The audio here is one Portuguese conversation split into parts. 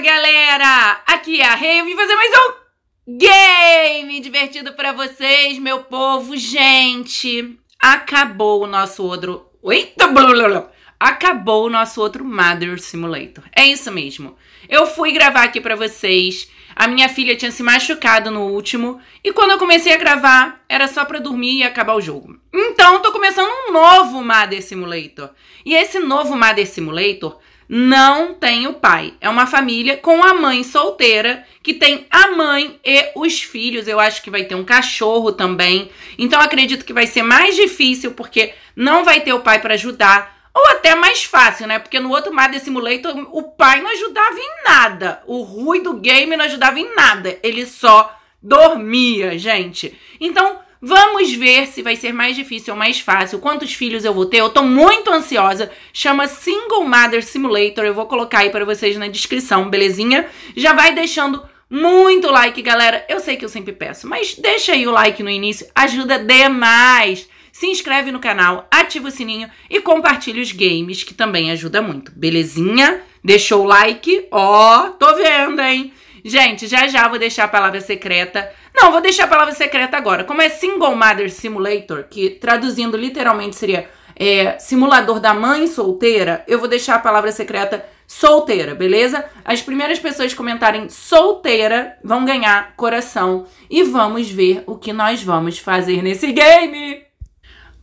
galera! Aqui é a Rei, eu vim fazer mais um game divertido para vocês, meu povo. Gente, acabou o nosso outro. Eita, blá, blá, blá. Acabou o nosso outro Mother Simulator. É isso mesmo. Eu fui gravar aqui para vocês. A minha filha tinha se machucado no último. E quando eu comecei a gravar, era só pra dormir e acabar o jogo. Então, tô começando um novo Mother Simulator. E esse novo Mother Simulator não tem o pai. É uma família com a mãe solteira, que tem a mãe e os filhos. Eu acho que vai ter um cachorro também. Então acredito que vai ser mais difícil porque não vai ter o pai para ajudar. Ou até mais fácil, né? Porque no outro Mother Simulator o pai não ajudava em nada. O Rui do game não ajudava em nada. Ele só dormia, gente. Então Vamos ver se vai ser mais difícil ou mais fácil, quantos filhos eu vou ter. Eu tô muito ansiosa. Chama Single Mother Simulator, eu vou colocar aí para vocês na descrição, belezinha? Já vai deixando muito like, galera. Eu sei que eu sempre peço, mas deixa aí o like no início, ajuda demais. Se inscreve no canal, ativa o sininho e compartilha os games, que também ajuda muito, belezinha? Deixou o like? Ó, oh, tô vendo, hein? Gente, já já vou deixar a palavra secreta. Não, vou deixar a palavra secreta agora. Como é Single Mother Simulator, que traduzindo literalmente seria é, simulador da mãe solteira, eu vou deixar a palavra secreta solteira, beleza? As primeiras pessoas comentarem solteira vão ganhar coração e vamos ver o que nós vamos fazer nesse game.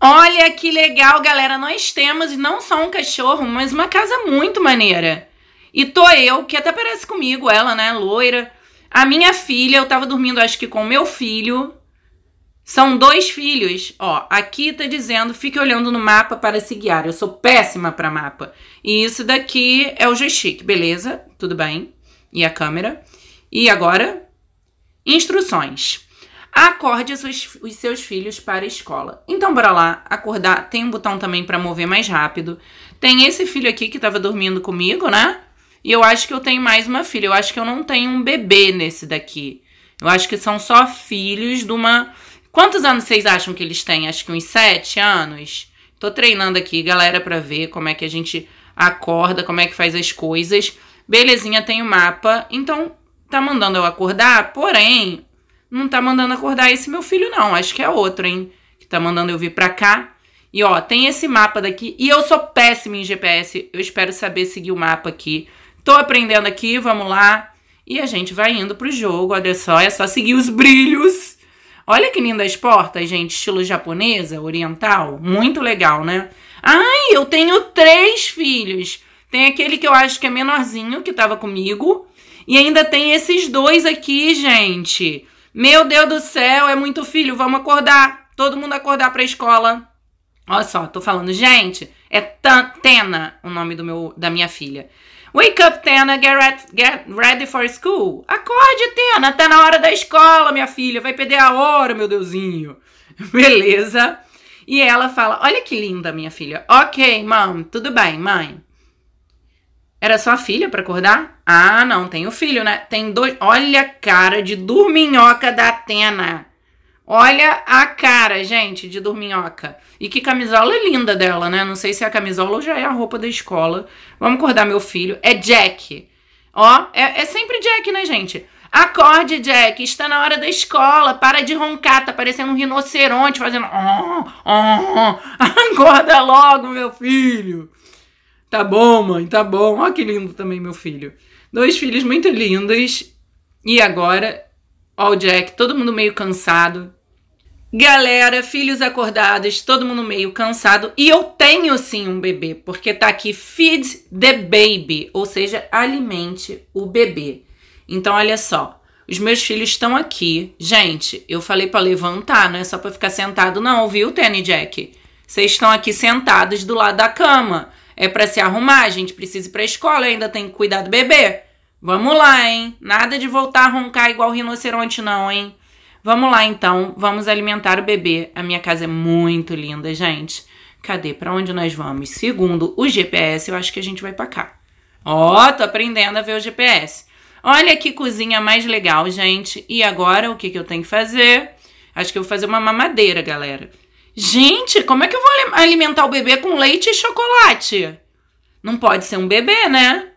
Olha que legal, galera. Nós temos não só um cachorro, mas uma casa muito maneira. E tô eu, que até parece comigo, ela, né, loira. A minha filha, eu tava dormindo, acho que com meu filho. São dois filhos. Ó, aqui tá dizendo, fique olhando no mapa para se guiar. Eu sou péssima para mapa. E isso daqui é o joystick, beleza? Tudo bem. E a câmera. E agora, instruções. Acorde os seus filhos para a escola. Então, bora lá. Acordar. Tem um botão também para mover mais rápido. Tem esse filho aqui que estava dormindo comigo, né? E eu acho que eu tenho mais uma filha. Eu acho que eu não tenho um bebê nesse daqui. Eu acho que são só filhos de uma. Quantos anos vocês acham que eles têm? Acho que uns sete anos. Tô treinando aqui, galera, para ver como é que a gente acorda, como é que faz as coisas. Belezinha, tem o mapa. Então, tá mandando eu acordar, porém, não tá mandando acordar esse meu filho, não. Acho que é outro, hein? Que tá mandando eu vir pra cá. E ó, tem esse mapa daqui. E eu sou péssima em GPS. Eu espero saber seguir o mapa aqui. Tô aprendendo aqui, vamos lá. E a gente vai indo pro jogo, olha só, é só seguir os brilhos. Olha que lindas portas, gente, estilo japonesa, oriental, muito legal, né? Ai, eu tenho três filhos. Tem aquele que eu acho que é menorzinho, que tava comigo. E ainda tem esses dois aqui, gente. Meu Deus do céu, é muito filho, vamos acordar. Todo mundo acordar pra escola. Olha só, tô falando, gente, é Tana o nome do meu, da minha filha. Wake up, Tana, get, re get ready for school. Acorde, Tana, tá na hora da escola, minha filha, vai perder a hora, meu deusinho. Beleza? E ela fala: Olha que linda, minha filha. Ok, mom, tudo bem, mãe. Era só a filha para acordar? Ah, não, tem o filho, né? Tem dois. Olha a cara de dorminhoca da Tena. Olha a cara, gente, de dorminhoca. E que camisola é linda dela, né? Não sei se é a camisola ou já é a roupa da escola. Vamos acordar meu filho. É Jack. Ó, é, é sempre Jack, né, gente? Acorde, Jack. Está na hora da escola. Para de roncar. Tá parecendo um rinoceronte fazendo... Oh, oh, Acorda logo, meu filho. Tá bom, mãe. Tá bom. Ó que lindo também, meu filho. Dois filhos muito lindos. E agora... Ó o Jack, todo mundo meio cansado, Galera, filhos acordados, todo mundo meio cansado. E eu tenho sim um bebê, porque tá aqui feed the baby, ou seja, alimente o bebê. Então, olha só, os meus filhos estão aqui. Gente, eu falei para levantar, não é só pra ficar sentado, não, viu, Tenny Jack? Vocês estão aqui sentados do lado da cama. É para se arrumar, a gente precisa ir pra escola, ainda tem que cuidar do bebê. Vamos lá, hein? Nada de voltar a roncar igual rinoceronte, não, hein? Vamos lá então, vamos alimentar o bebê. A minha casa é muito linda, gente. Cadê? Para onde nós vamos? Segundo o GPS, eu acho que a gente vai para cá. Ó, oh, tô aprendendo a ver o GPS. Olha que cozinha mais legal, gente. E agora o que, que eu tenho que fazer? Acho que eu vou fazer uma mamadeira, galera. Gente, como é que eu vou alimentar o bebê com leite e chocolate? Não pode ser um bebê, né?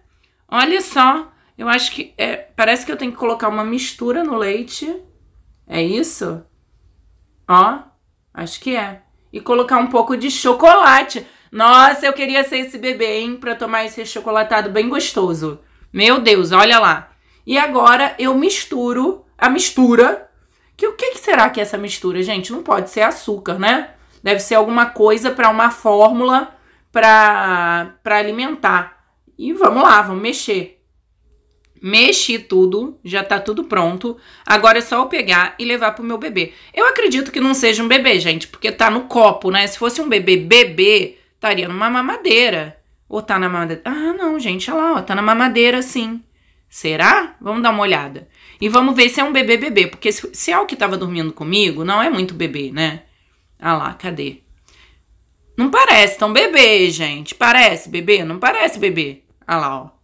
Olha só, eu acho que é, parece que eu tenho que colocar uma mistura no leite é isso? Ó, acho que é. E colocar um pouco de chocolate. Nossa, eu queria ser esse bebê, hein? Pra tomar esse chocolatado bem gostoso. Meu Deus, olha lá. E agora eu misturo a mistura. Que o que, que será que é essa mistura, gente? Não pode ser açúcar, né? Deve ser alguma coisa para uma fórmula para alimentar. E vamos lá, vamos mexer. Mexi tudo, já tá tudo pronto. Agora é só eu pegar e levar pro meu bebê. Eu acredito que não seja um bebê, gente, porque tá no copo, né? Se fosse um bebê bebê, estaria numa mamadeira. Ou tá na mamadeira? Ah, não, gente, olha lá, ó, tá na mamadeira sim. Será? Vamos dar uma olhada. E vamos ver se é um bebê bebê, porque se, se é o que tava dormindo comigo, não é muito bebê, né? Ah lá, cadê? Não parece tão bebê, gente. Parece bebê? Não parece bebê. Olha ah lá, ó.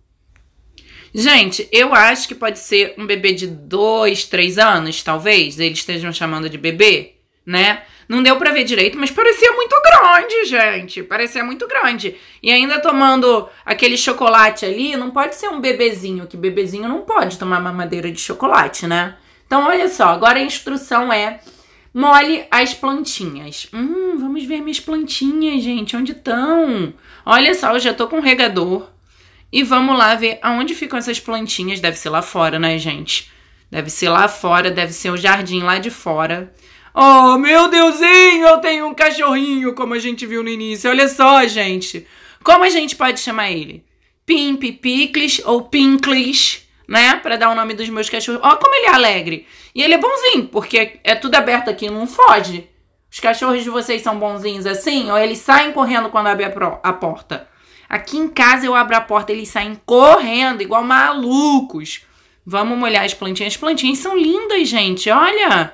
Gente, eu acho que pode ser um bebê de dois, três anos, talvez. Eles estejam chamando de bebê, né? Não deu para ver direito, mas parecia muito grande, gente. Parecia muito grande. E ainda tomando aquele chocolate ali, não pode ser um bebezinho, que bebezinho não pode tomar mamadeira de chocolate, né? Então, olha só, agora a instrução é Mole as plantinhas. Hum, vamos ver minhas plantinhas, gente. Onde estão? Olha só, eu já tô com um regador. E vamos lá ver aonde ficam essas plantinhas. Deve ser lá fora, né, gente? Deve ser lá fora, deve ser o jardim lá de fora. Oh, meu Deusinho, eu tenho um cachorrinho, como a gente viu no início. Olha só, gente. Como a gente pode chamar ele? Pimp, Picles ou Pinkles, né? Para dar o nome dos meus cachorros. Ó, oh, como ele é alegre. E ele é bonzinho, porque é tudo aberto aqui, não foge. Os cachorros de vocês são bonzinhos assim? Ou eles saem correndo quando abre a, pro, a porta? Aqui em casa eu abro a porta, eles saem correndo, igual malucos. Vamos molhar as plantinhas. As plantinhas são lindas, gente. Olha!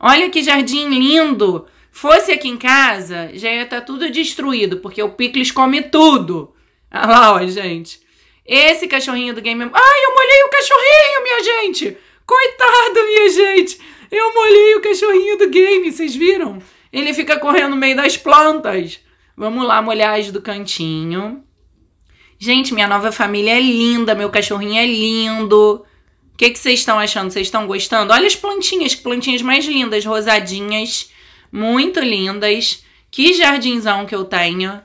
Olha que jardim lindo! Fosse aqui em casa, já ia estar tá tudo destruído, porque o Picles come tudo. Olha lá, ó, gente. Esse cachorrinho do Game... Ai, eu molhei o cachorrinho, minha gente! Coitado, minha gente! Eu molhei o cachorrinho do Game, vocês viram? Ele fica correndo no meio das plantas. Vamos lá molhar as do cantinho. Gente, minha nova família é linda, meu cachorrinho é lindo. O que, vocês estão achando? Vocês estão gostando? Olha as plantinhas, que plantinhas mais lindas, rosadinhas, muito lindas. Que jardinzão que eu tenho.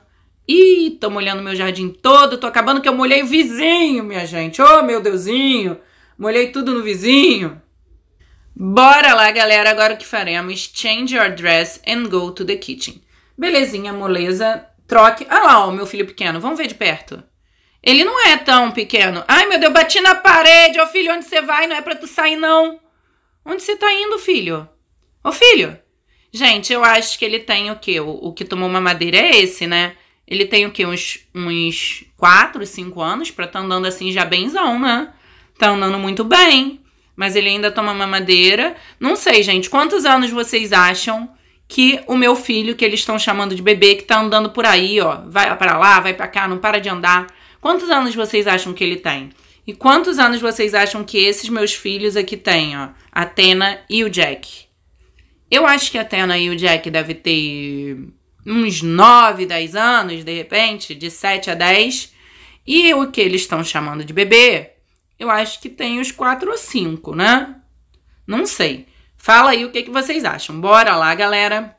Ih, tô molhando meu jardim todo, tô acabando que eu molhei o vizinho, minha gente. Oh, meu deusinho, molhei tudo no vizinho. Bora lá, galera, agora o que faremos? Change your dress and go to the kitchen. Belezinha, moleza, troque. Olha lá, ó, meu filho pequeno, vamos ver de perto. Ele não é tão pequeno. Ai, meu Deus, bati na parede. Ô, filho, onde você vai? Não é pra tu sair, não. Onde você tá indo, filho? Ô, filho. Gente, eu acho que ele tem o quê? O, o que tomou uma madeira é esse, né? Ele tem o quê? Uns, uns 4, 5 anos pra tá andando assim já benzão, né? Tá andando muito bem. Mas ele ainda toma mamadeira. Não sei, gente. Quantos anos vocês acham que o meu filho, que eles estão chamando de bebê, que tá andando por aí, ó, vai para lá, vai para cá, não para de andar. Quantos anos vocês acham que ele tem? E quantos anos vocês acham que esses meus filhos aqui têm, ó? Atena e o Jack. Eu acho que a Atena e o Jack devem ter uns 9, 10 anos, de repente, de 7 a 10. E o que eles estão chamando de bebê, eu acho que tem os 4 ou 5, né? Não sei. Fala aí o que, que vocês acham. Bora lá, galera.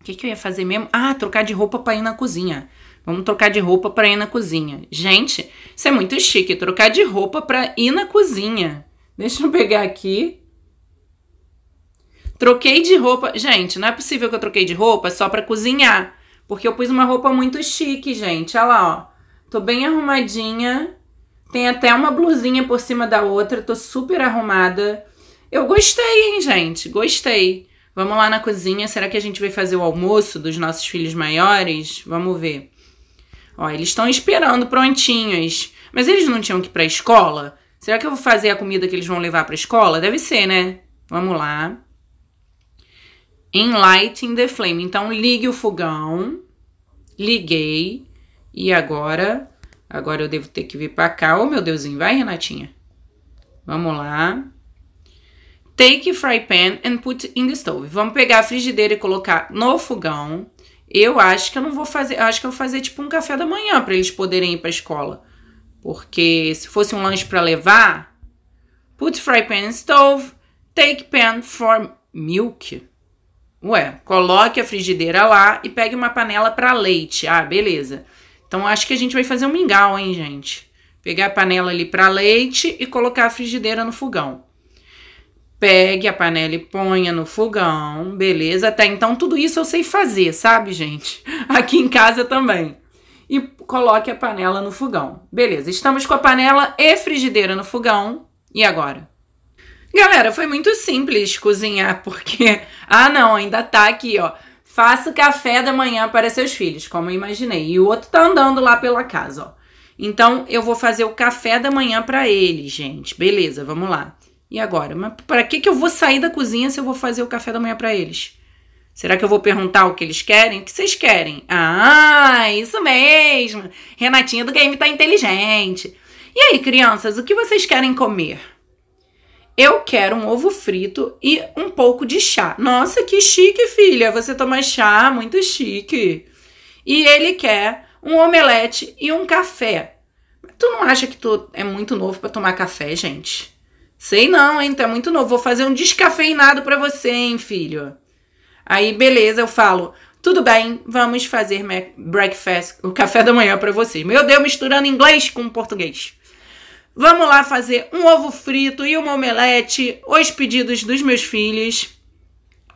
O que, que eu ia fazer mesmo? Ah, trocar de roupa para ir na cozinha. Vamos trocar de roupa para ir na cozinha. Gente, isso é muito chique, trocar de roupa para ir na cozinha. Deixa eu pegar aqui. Troquei de roupa. Gente, não é possível que eu troquei de roupa só para cozinhar, porque eu pus uma roupa muito chique, gente. Olha lá, ó. Tô bem arrumadinha. Tem até uma blusinha por cima da outra, tô super arrumada. Eu gostei, hein, gente? Gostei. Vamos lá na cozinha. Será que a gente vai fazer o almoço dos nossos filhos maiores? Vamos ver. Ó, eles estão esperando prontinhos. Mas eles não tinham que ir pra escola? Será que eu vou fazer a comida que eles vão levar pra escola? Deve ser, né? Vamos lá. Enlighten the flame. Então, ligue o fogão. Liguei. E agora? Agora eu devo ter que vir pra cá. Ô, oh, meu Deusinho. Vai, Renatinha. Vamos lá. Take fry pan and put in the stove. Vamos pegar a frigideira e colocar no fogão. Eu acho que eu não vou fazer, acho que eu vou fazer tipo um café da manhã para eles poderem ir para a escola. Porque se fosse um lanche para levar, put fry pan in stove, take pan for milk. Ué, coloque a frigideira lá e pegue uma panela para leite. Ah, beleza. Então acho que a gente vai fazer um mingau, hein, gente? Pegar a panela ali para leite e colocar a frigideira no fogão. Pegue a panela e ponha no fogão, beleza? Até então, tudo isso eu sei fazer, sabe, gente? Aqui em casa também. E coloque a panela no fogão. Beleza, estamos com a panela e frigideira no fogão. E agora? Galera, foi muito simples cozinhar, porque. Ah, não, ainda tá aqui, ó. Faça café da manhã para seus filhos, como eu imaginei. E o outro tá andando lá pela casa, ó. Então, eu vou fazer o café da manhã para ele, gente. Beleza, vamos lá. E agora? Mas para que, que eu vou sair da cozinha se eu vou fazer o café da manhã para eles? Será que eu vou perguntar o que eles querem? O que vocês querem? Ah, isso mesmo! Renatinha do game tá inteligente. E aí, crianças, o que vocês querem comer? Eu quero um ovo frito e um pouco de chá. Nossa, que chique, filha! Você toma chá, muito chique. E ele quer um omelete e um café. Tu não acha que tu é muito novo para tomar café, gente? Sei não, hein? Tá muito novo. Vou fazer um descafeinado para você, hein, filho? Aí, beleza, eu falo. Tudo bem, vamos fazer breakfast, o café da manhã para vocês. Meu Deus, misturando inglês com português. Vamos lá fazer um ovo frito e uma omelete, os pedidos dos meus filhos.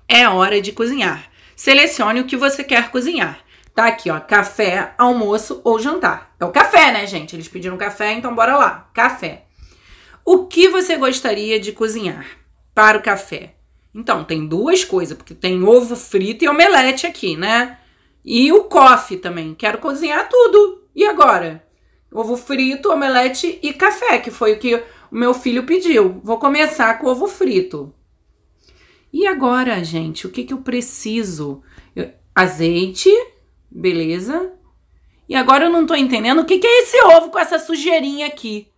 É hora de cozinhar. Selecione o que você quer cozinhar. Tá aqui, ó, café, almoço ou jantar. É o café, né, gente? Eles pediram café, então bora lá. Café. O que você gostaria de cozinhar para o café? Então, tem duas coisas, porque tem ovo frito e omelete aqui, né? E o coffee também. Quero cozinhar tudo. E agora? Ovo frito, omelete e café, que foi o que o meu filho pediu. Vou começar com ovo frito. E agora, gente, o que, que eu preciso? Eu, azeite, beleza. E agora eu não tô entendendo o que, que é esse ovo com essa sujeirinha aqui.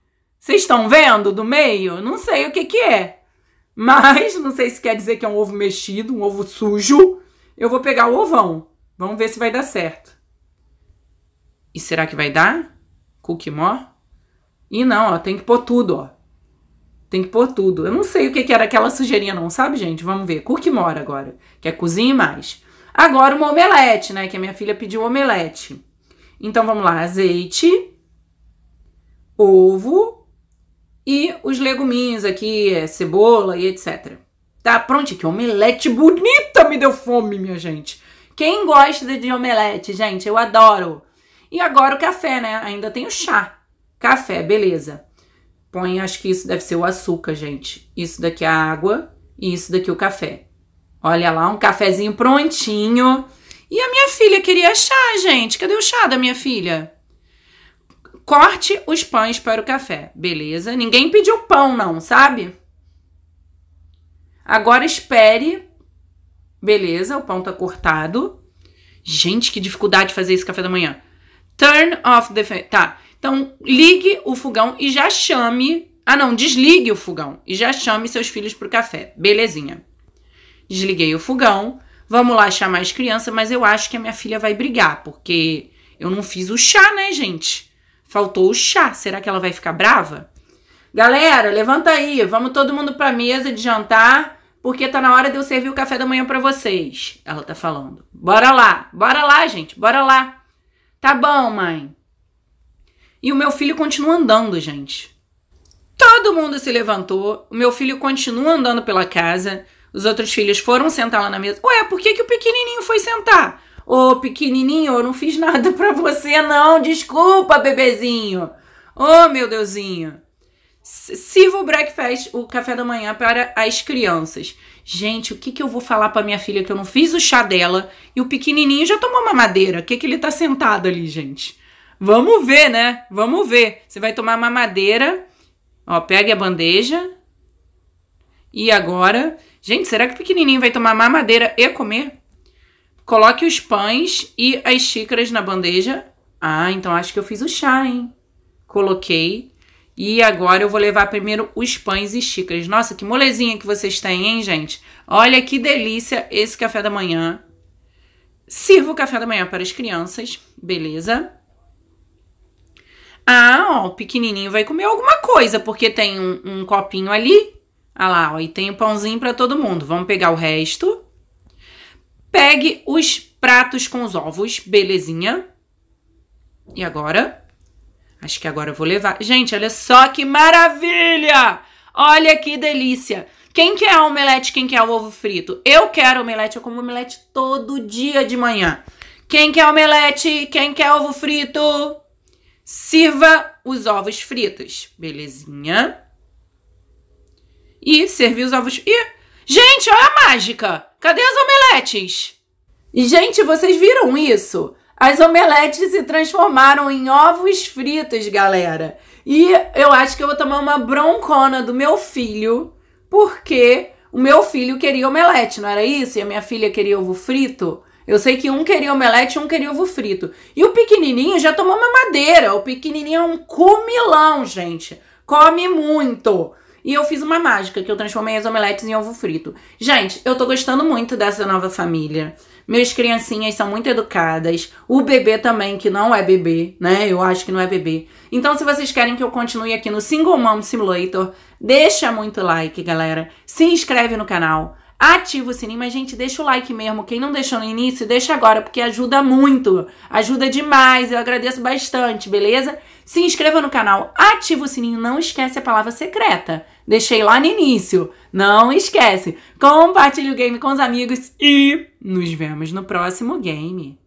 Vocês estão vendo do meio? Não sei o que que é. Mas não sei se quer dizer que é um ovo mexido, um ovo sujo. Eu vou pegar o ovão. Vamos ver se vai dar certo. E será que vai dar? Cookie more? E não, ó, tem que pôr tudo, ó. Tem que pôr tudo. Eu não sei o que, que era aquela sujeirinha não, sabe, gente? Vamos ver. Cookie more agora, que é e mais. Agora uma omelete, né? Que a minha filha pediu omelete. Então vamos lá, azeite, ovo, e os leguminhos aqui, é, cebola e etc. Tá pronto, que omelete bonita me deu fome, minha gente. Quem gosta de omelete, gente, eu adoro. E agora o café, né? Ainda tem o chá. Café, beleza. Põe, acho que isso deve ser o açúcar, gente. Isso daqui é a água e isso daqui é o café. Olha lá, um cafezinho prontinho. E a minha filha queria chá, gente. Cadê o chá da minha filha? corte os pães para o café. Beleza? Ninguém pediu pão, não, sabe? Agora espere. Beleza, o pão tá cortado. Gente, que dificuldade de fazer esse café da manhã. Turn off the fan. Tá. Então, ligue o fogão e já chame. Ah, não, desligue o fogão e já chame seus filhos pro café. Belezinha. Desliguei o fogão. Vamos lá chamar as crianças, mas eu acho que a minha filha vai brigar, porque eu não fiz o chá, né, gente? Faltou o chá. Será que ela vai ficar brava? Galera, levanta aí. Vamos todo mundo a mesa de jantar, porque tá na hora de eu servir o café da manhã para vocês. Ela tá falando. Bora lá. Bora lá, gente. Bora lá. Tá bom, mãe. E o meu filho continua andando, gente. Todo mundo se levantou. O meu filho continua andando pela casa. Os outros filhos foram sentar lá na mesa. Ué, por que, que o pequenininho foi sentar? Ô, oh, pequenininho, eu não fiz nada para você, não. Desculpa, bebezinho. Ô, oh, meu Deusinho. Sirva o breakfast, o café da manhã para as crianças. Gente, o que, que eu vou falar para minha filha que eu não fiz o chá dela e o pequenininho já tomou mamadeira? O que, que ele tá sentado ali, gente? Vamos ver, né? Vamos ver. Você vai tomar mamadeira. Ó, pegue a bandeja. E agora? Gente, será que o pequenininho vai tomar mamadeira e comer? Coloque os pães e as xícaras na bandeja. Ah, então acho que eu fiz o chá, hein? Coloquei. E agora eu vou levar primeiro os pães e xícaras. Nossa, que molezinha que vocês têm, hein, gente? Olha que delícia esse café da manhã. Sirvo o café da manhã para as crianças, beleza? Ah, ó, o pequenininho vai comer alguma coisa, porque tem um, um copinho ali. Ah lá, ó, e tem o um pãozinho para todo mundo. Vamos pegar o resto. Pegue os pratos com os ovos, belezinha. E agora? Acho que agora eu vou levar. Gente, olha só que maravilha! Olha que delícia! Quem quer omelete, quem quer o ovo frito? Eu quero omelete, eu como omelete todo dia de manhã. Quem quer omelete, quem quer ovo frito? Sirva os ovos fritos, belezinha? E servir os ovos... E... Gente, olha a mágica! Cadê as omeletes? Gente, vocês viram isso? As omeletes se transformaram em ovos fritos, galera. E eu acho que eu vou tomar uma broncona do meu filho, porque o meu filho queria omelete, não era isso? E a minha filha queria ovo frito. Eu sei que um queria omelete e um queria ovo frito. E o pequenininho já tomou uma madeira. O pequenininho é um comilão, gente. Come muito. E eu fiz uma mágica, que eu transformei as omeletes em ovo frito. Gente, eu tô gostando muito dessa nova família. Meus criancinhas são muito educadas. O bebê também, que não é bebê, né? Eu acho que não é bebê. Então, se vocês querem que eu continue aqui no Single Mom Simulator, deixa muito like, galera. Se inscreve no canal. Ativa o sininho, mas gente, deixa o like mesmo. Quem não deixou no início, deixa agora, porque ajuda muito. Ajuda demais, eu agradeço bastante, beleza? Se inscreva no canal, ativa o sininho, não esquece a palavra secreta Deixei lá no início. Não esquece. Compartilhe o game com os amigos e nos vemos no próximo game.